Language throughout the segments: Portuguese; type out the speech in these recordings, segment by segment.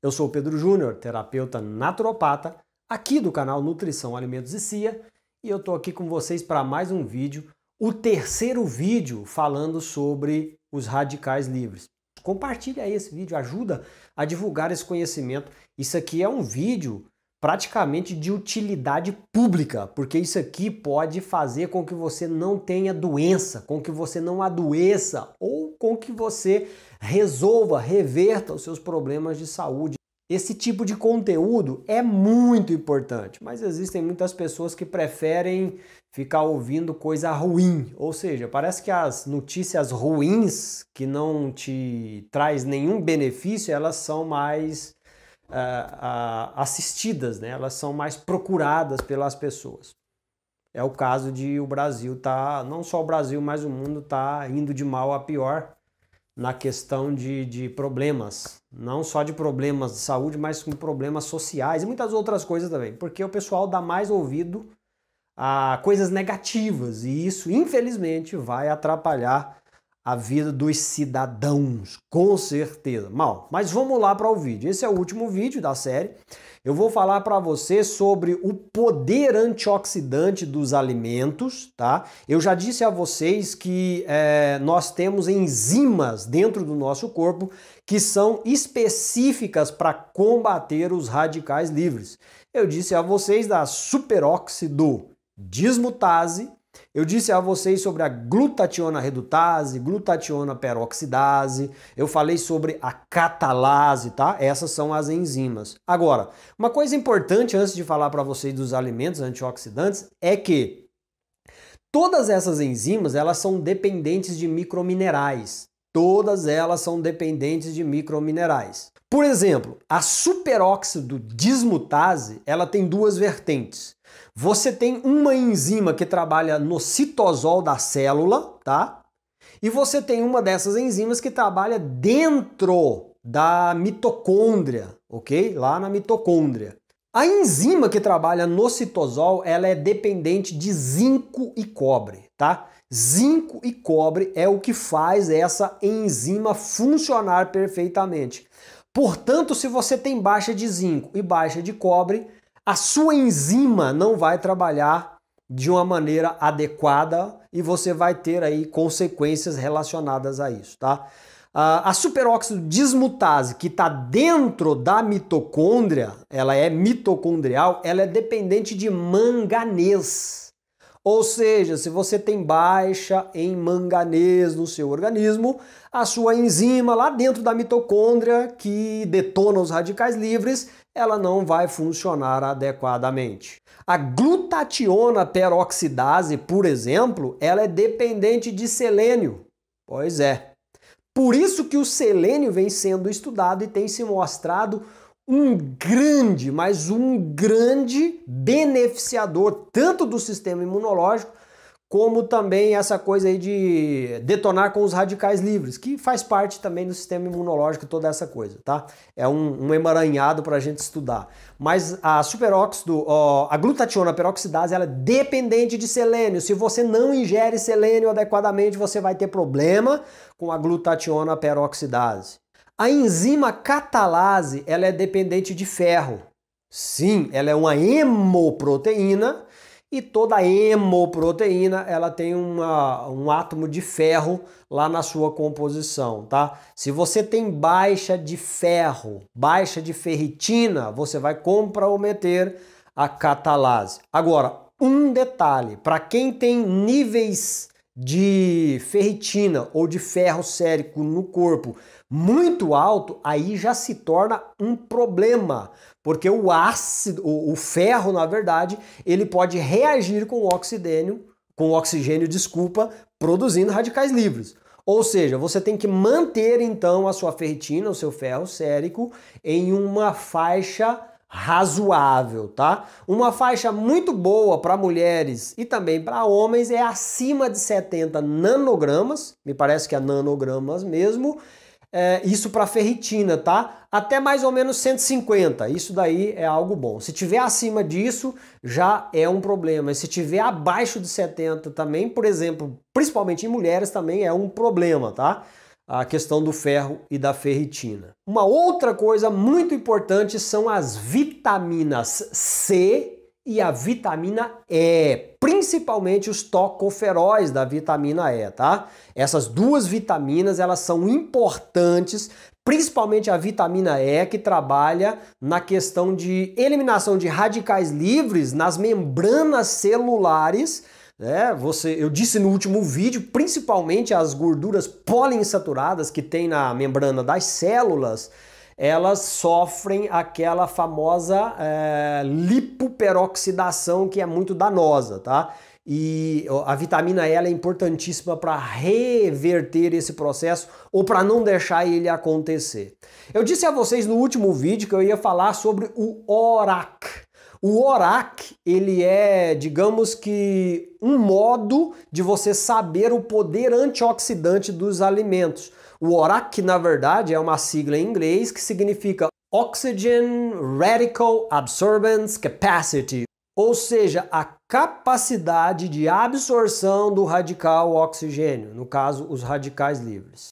Eu sou Pedro Júnior, terapeuta naturopata, aqui do canal Nutrição, Alimentos e Cia, e eu estou aqui com vocês para mais um vídeo, o terceiro vídeo falando sobre os radicais livres. Compartilha esse vídeo, ajuda a divulgar esse conhecimento. Isso aqui é um vídeo praticamente de utilidade pública, porque isso aqui pode fazer com que você não tenha doença, com que você não adoeça ou com que você resolva, reverta os seus problemas de saúde. Esse tipo de conteúdo é muito importante, mas existem muitas pessoas que preferem ficar ouvindo coisa ruim, ou seja, parece que as notícias ruins que não te traz nenhum benefício, elas são mais uh, uh, assistidas, né? Elas são mais procuradas pelas pessoas. É o caso de o Brasil tá, não só o Brasil, mas o mundo tá indo de mal a pior na questão de, de problemas, não só de problemas de saúde, mas com problemas sociais e muitas outras coisas também, porque o pessoal dá mais ouvido a coisas negativas e isso, infelizmente, vai atrapalhar a vida dos cidadãos, com certeza. Mal, mas vamos lá para o vídeo. Esse é o último vídeo da série. Eu vou falar para você sobre o poder antioxidante dos alimentos, tá? Eu já disse a vocês que é, nós temos enzimas dentro do nosso corpo que são específicas para combater os radicais livres. Eu disse a vocês da superóxido dismutase eu disse a vocês sobre a glutationa redutase, glutationa peroxidase, eu falei sobre a catalase, tá? Essas são as enzimas. Agora, uma coisa importante antes de falar para vocês dos alimentos antioxidantes é que todas essas enzimas, elas são dependentes de microminerais. Todas elas são dependentes de microminerais. Por exemplo, a superóxido dismutase, ela tem duas vertentes. Você tem uma enzima que trabalha no citosol da célula, tá? E você tem uma dessas enzimas que trabalha dentro da mitocôndria, ok? Lá na mitocôndria. A enzima que trabalha no citosol, ela é dependente de zinco e cobre, tá? Zinco e cobre é o que faz essa enzima funcionar perfeitamente. Portanto, se você tem baixa de zinco e baixa de cobre, a sua enzima não vai trabalhar de uma maneira adequada e você vai ter aí consequências relacionadas a isso, tá? A superóxido dismutase que está dentro da mitocôndria, ela é mitocondrial, ela é dependente de manganês. Ou seja, se você tem baixa em manganês no seu organismo, a sua enzima lá dentro da mitocôndria que detona os radicais livres, ela não vai funcionar adequadamente. A glutationa peroxidase, por exemplo, ela é dependente de selênio. Pois é. Por isso que o selênio vem sendo estudado e tem se mostrado um grande, mas um grande beneficiador tanto do sistema imunológico como também essa coisa aí de detonar com os radicais livres, que faz parte também do sistema imunológico toda essa coisa, tá? É um, um emaranhado para a gente estudar. Mas a superóxido, ó, a glutationa peroxidase, ela é dependente de selênio. Se você não ingere selênio adequadamente, você vai ter problema com a glutationa peroxidase. A enzima catalase ela é dependente de ferro. Sim, ela é uma hemoproteína e toda hemoproteína ela tem uma, um átomo de ferro lá na sua composição, tá? Se você tem baixa de ferro, baixa de ferritina, você vai comprometer a catalase. Agora, um detalhe, para quem tem níveis de ferritina ou de ferro sérico no corpo muito alto, aí já se torna um problema, porque o ácido, o, ferro, na verdade, ele pode reagir com o oxigênio, com o oxigênio, desculpa, produzindo radicais livres. Ou seja, você tem que manter então a sua ferritina, o seu ferro sérico, em uma faixa razoável, tá? Uma faixa muito boa para mulheres e também para homens é acima de 70 nanogramas, me parece que é nanogramas mesmo. É, isso para ferritina, tá? Até mais ou menos 150. Isso daí é algo bom. Se tiver acima disso, já é um problema. se tiver abaixo de 70 também, por exemplo, principalmente em mulheres também é um problema, tá? a questão do ferro e da ferritina. Uma outra coisa muito importante são as vitaminas C e a vitamina E, principalmente os tocoferóis da vitamina E, tá? Essas duas vitaminas, elas são importantes, principalmente a vitamina E, que trabalha na questão de eliminação de radicais livres nas membranas celulares é, você, eu disse no último vídeo, principalmente as gorduras poliinsaturadas que tem na membrana das células, elas sofrem aquela famosa é, lipoperoxidação que é muito danosa, tá? E a vitamina E é importantíssima para reverter esse processo ou para não deixar ele acontecer. Eu disse a vocês no último vídeo que eu ia falar sobre o ORAC, o ORAC, ele é, digamos que, um modo de você saber o poder antioxidante dos alimentos. O ORAC, na verdade, é uma sigla em inglês que significa Oxygen Radical Absorbance Capacity, ou seja, a capacidade de absorção do radical oxigênio, no caso, os radicais livres.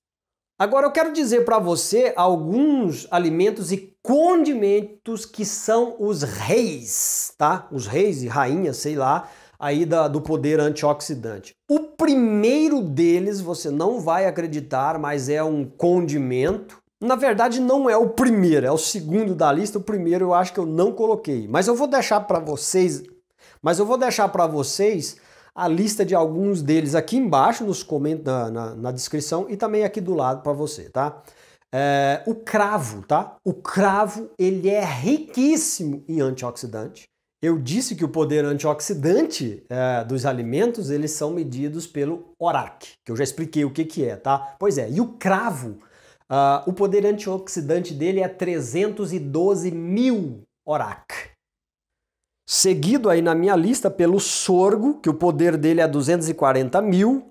Agora eu quero dizer para você alguns alimentos e condimentos que são os reis, tá? Os reis e rainhas, sei lá, aí da, do poder antioxidante. O primeiro deles, você não vai acreditar, mas é um condimento. Na verdade, não é o primeiro, é o segundo da lista. O primeiro eu acho que eu não coloquei, mas eu vou deixar para vocês, mas eu vou deixar para vocês a lista de alguns deles aqui embaixo nos comentários na, na, na descrição e também aqui do lado para você, tá? É, o cravo, tá? O cravo ele é riquíssimo em antioxidante. Eu disse que o poder antioxidante é, dos alimentos eles são medidos pelo ORAC, que eu já expliquei o que, que é, tá? Pois é, e o cravo, uh, o poder antioxidante dele é 312 mil ORAC. Seguido aí na minha lista pelo sorgo, que o poder dele é 240 mil,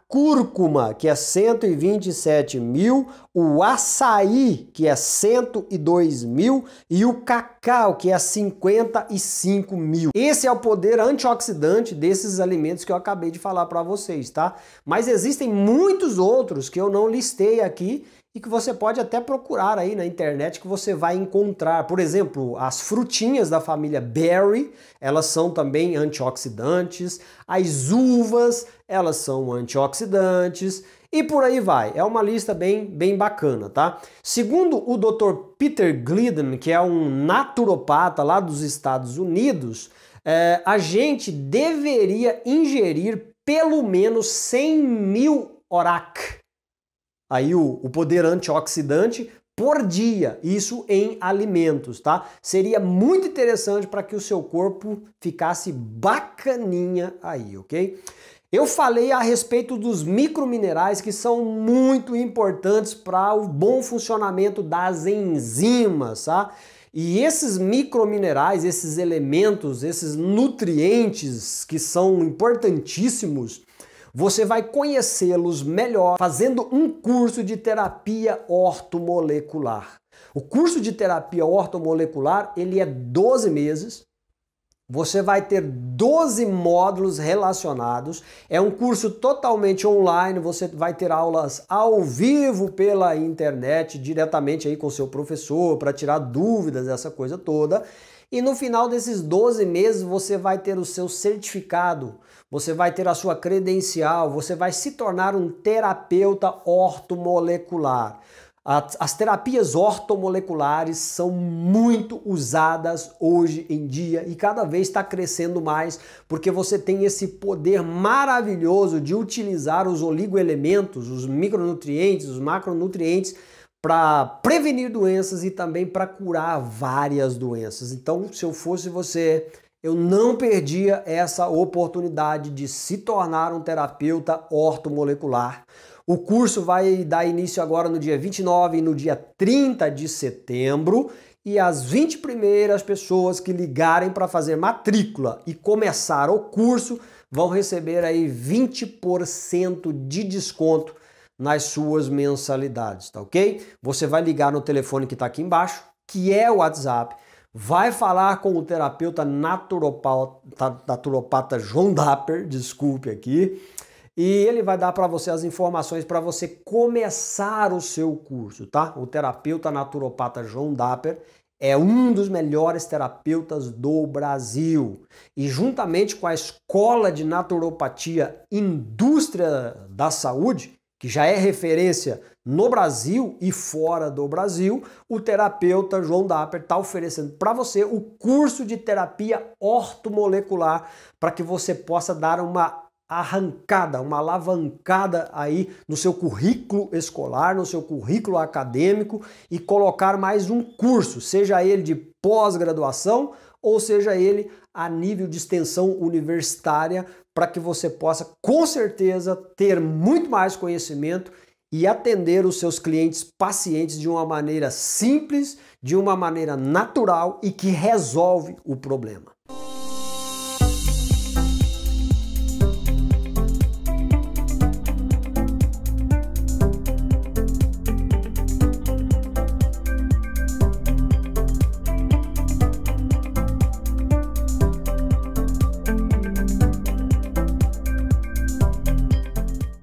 cúrcuma, que é 127 mil, o açaí, que é 102 mil, e o cacau, que é 55 mil. Esse é o poder antioxidante desses alimentos que eu acabei de falar para vocês, tá? Mas existem muitos outros que eu não listei aqui e que você pode até procurar aí na internet que você vai encontrar. Por exemplo, as frutinhas da família berry, elas são também antioxidantes, as uvas, elas são antioxidantes e por aí vai. É uma lista bem, bem bacana, tá? Segundo o Dr. Peter Glidden, que é um naturopata lá dos Estados Unidos, é, a gente deveria ingerir pelo menos 100 mil orac aí o, o poder antioxidante por dia, isso em alimentos, tá? Seria muito interessante para que o seu corpo ficasse bacaninha aí, ok? Eu falei a respeito dos microminerais que são muito importantes para o bom funcionamento das enzimas, tá? E esses microminerais, esses elementos, esses nutrientes que são importantíssimos você vai conhecê-los melhor fazendo um curso de terapia ortomolecular. O curso de terapia ortomolecular, ele é 12 meses. Você vai ter 12 módulos relacionados. É um curso totalmente online, você vai ter aulas ao vivo pela internet, diretamente aí com seu professor, para tirar dúvidas, essa coisa toda. E no final desses 12 meses você vai ter o seu certificado você vai ter a sua credencial, você vai se tornar um terapeuta ortomolecular. As terapias ortomoleculares são muito usadas hoje em dia e cada vez está crescendo mais, porque você tem esse poder maravilhoso de utilizar os oligoelementos, os micronutrientes, os macronutrientes para prevenir doenças e também para curar várias doenças. Então, se eu fosse você, eu não perdia essa oportunidade de se tornar um terapeuta ortomolecular. O curso vai dar início agora no dia 29 e no dia 30 de setembro. E as 20 primeiras pessoas que ligarem para fazer matrícula e começar o curso vão receber aí 20% de desconto nas suas mensalidades, tá ok? Você vai ligar no telefone que está aqui embaixo, que é o WhatsApp Vai falar com o terapeuta naturopata, João Dapper, desculpe aqui, e ele vai dar para você as informações para você começar o seu curso, tá? O terapeuta naturopata João Dapper é um dos melhores terapeutas do Brasil. E juntamente com a Escola de Naturopatia Indústria da Saúde, que já é referência no Brasil e fora do Brasil, o terapeuta João Dapper está oferecendo para você o curso de terapia ortomolecular para que você possa dar uma arrancada, uma alavancada aí no seu currículo escolar, no seu currículo acadêmico e colocar mais um curso, seja ele de pós-graduação ou seja ele a nível de extensão universitária para que você possa, com certeza, ter muito mais conhecimento e atender os seus clientes pacientes de uma maneira simples, de uma maneira natural e que resolve o problema.